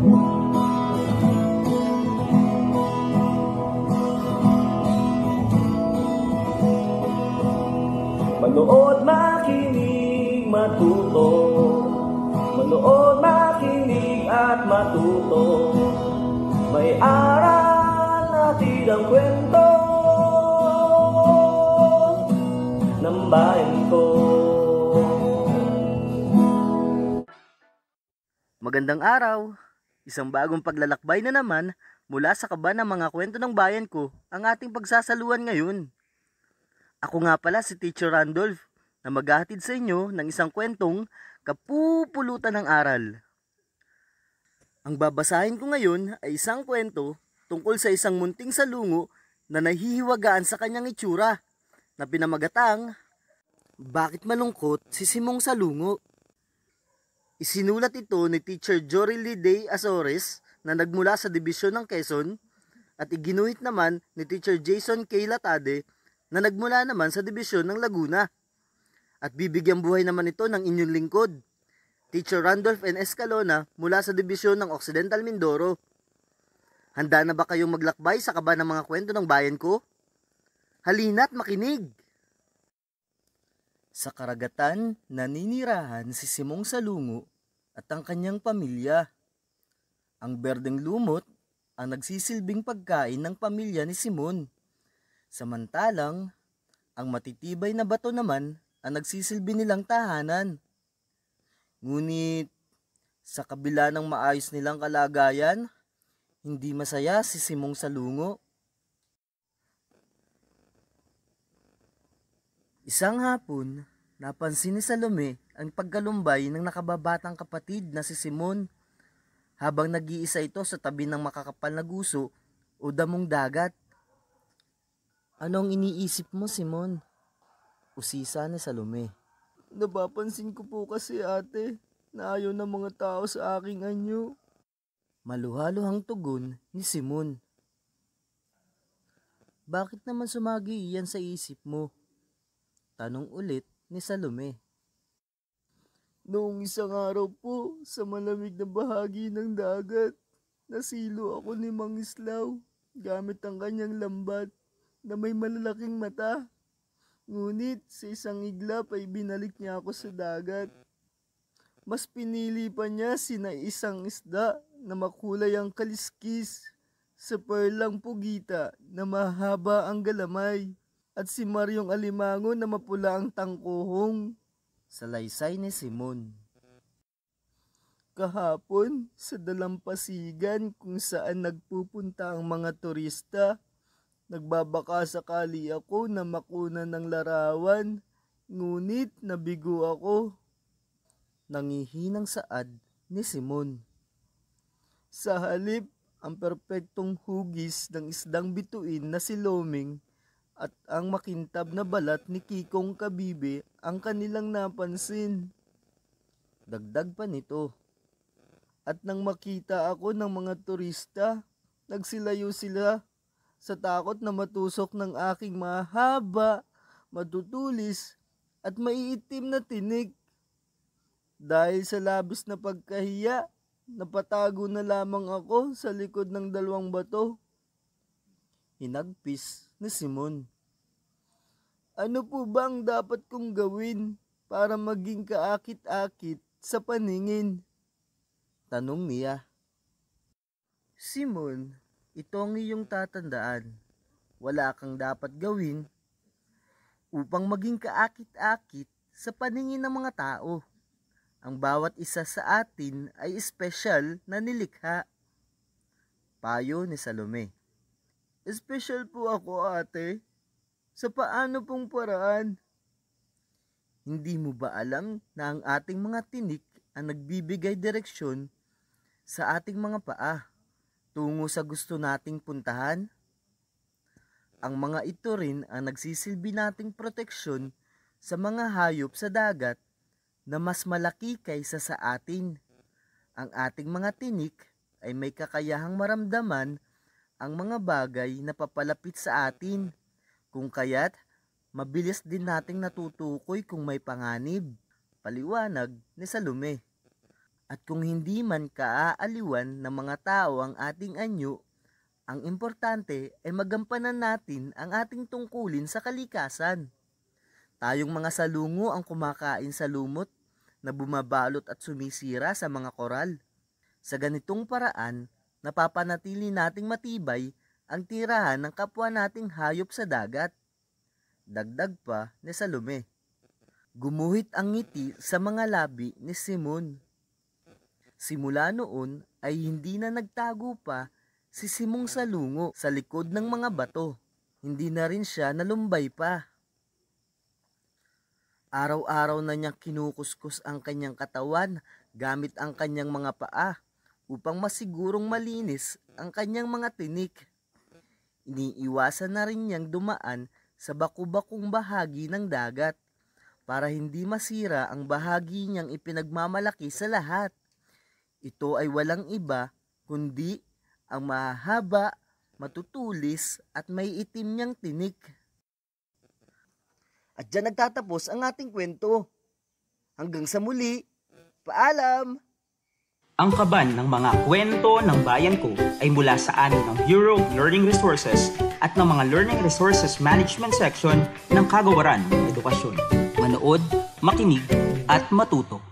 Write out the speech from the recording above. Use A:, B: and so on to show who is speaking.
A: Manood, makinig, matuto Manood, makinig at matuto May aral natin ang kwento ng bayan ko Magandang araw! Isang bagong paglalakbay na naman mula sa kaba ng mga kwento ng bayan ko ang ating pagsasaluan ngayon. Ako nga pala si Teacher Randolph na maghahatid sa inyo ng isang kwentong kapupulutan ng aral. Ang babasahin ko ngayon ay isang kwento tungkol sa isang munting salungo na nahihiwagaan sa kanyang itsura na pinamagatang Bakit malungkot si Simong Salungo? Isinulat ito ni Teacher Jory Lee Day Azores na nagmula sa Dibisyon ng Quezon at iginuhit naman ni Teacher Jason K. Latade na nagmula naman sa Dibisyon ng Laguna. At bibigyan buhay naman ito ng inyong lingkod, Teacher Randolph N. Escalona mula sa Dibisyon ng Occidental Mindoro. Handa na ba kayong maglakbay sa kaba ng mga kwento ng bayan ko? Halina't makinig! Sa karagatan, naninirahan si Simong Salungo at ang kanyang pamilya. Ang berdeng lumot ang nagsisilbing pagkain ng pamilya ni Simon. Samantalang, ang matitibay na bato naman ang nagsisilbi nilang tahanan. Ngunit, sa kabila ng maayos nilang kalagayan, hindi masaya si Simong Salungo. Isang hapon, napansin ni Salome ang paggalumbay ng nakababatang kapatid na si Simon habang nag-iisa ito sa tabi ng makakapal na guso o damong dagat. Anong iniisip mo, Simon? Usisa ni Salome. Napapansin ko po kasi ate na ayaw ng mga tao sa aking anyo. Maluhaluhang tugon ni Simon. Bakit naman sumagi iyan sa isip mo? Tanong ulit ni Salome. Noong isang araw po, sa malamig na bahagi ng dagat, nasilo ako ni Mang Islaw gamit ang kanyang lambat na may malalaking mata. Ngunit sa isang iglap ay binalik niya ako sa dagat. Mas pinili pa niya sina isang isda na makulay ang kaliskis sa perlang pugita na mahaba ang galamay at si Maryong Alimango na mapula ang tangkuhong sa laysay ni Simon. Kahapon, sa dalampasigan kung saan nagpupunta ang mga turista, nagbabaka sakali ako na makuna ng larawan, ngunit nabigo ako. Nangihinang saad ni Simon. Sa halip, ang perpektong hugis ng isdang bituin na si Loming at ang makintab na balat ni Kikong Kabibe ang kanilang napansin. Dagdag pa nito. At nang makita ako ng mga turista, nagsilayo sila sa takot na matusok ng aking mahaba, matutulis at maiitim na tinig. Dahil sa labis na pagkahiya, napatago na lamang ako sa likod ng dalawang bato. Hinagpis na Simon. Ano po ba ang dapat kong gawin para maging kaakit-akit sa paningin? Tanong niya. Simon, ito ang iyong tatandaan. Wala kang dapat gawin upang maging kaakit-akit sa paningin ng mga tao. Ang bawat isa sa atin ay espesyal na nilikha. Payo ni Salome. Special po ako ate. Sa paano pong paraan? Hindi mo ba alam na ang ating mga tinik ang nagbibigay direksyon sa ating mga paa tungo sa gusto nating puntahan? Ang mga ito rin ang nagsisilbi nating proteksyon sa mga hayop sa dagat na mas malaki kaysa sa atin. Ang ating mga tinik ay may kakayahang maramdaman ang mga bagay na papalapit sa atin. Kung kaya't, mabilis din nating natutukoy kung may panganib, paliwanag ni Salome. At kung hindi man kaaaliwan ng mga tao ang ating anyo, ang importante ay magampanan natin ang ating tungkulin sa kalikasan. Tayong mga salungo ang kumakain sa lumot na bumabalot at sumisira sa mga koral. Sa ganitong paraan, napapanatili nating matibay ang tirahan ng kapwa nating hayop sa dagat. Dagdag pa ni Salome. Gumuhit ang ngiti sa mga labi ni Simon. Simula noon ay hindi na nagtago pa si Simong Salungo sa likod ng mga bato. Hindi na rin siya nalumbay pa. Araw-araw na niyang kinukuskus ang kanyang katawan gamit ang kanyang mga paa upang masigurong malinis ang kanyang mga tinik. Iniiwasan na rin niyang dumaan sa bakubakong bahagi ng dagat para hindi masira ang bahagi niyang ipinagmamalaki sa lahat. Ito ay walang iba kundi ang mahaba, matutulis at may itim niyang tinik. At dyan nagtatapos ang ating kwento. Hanggang sa muli, paalam! Ang kaban ng mga kwento ng bayan ko ay mula sa amin ng Bureau of Learning Resources at ng mga Learning Resources Management Section ng Kagawaran ng Edukasyon. Manood, makinig at matuto.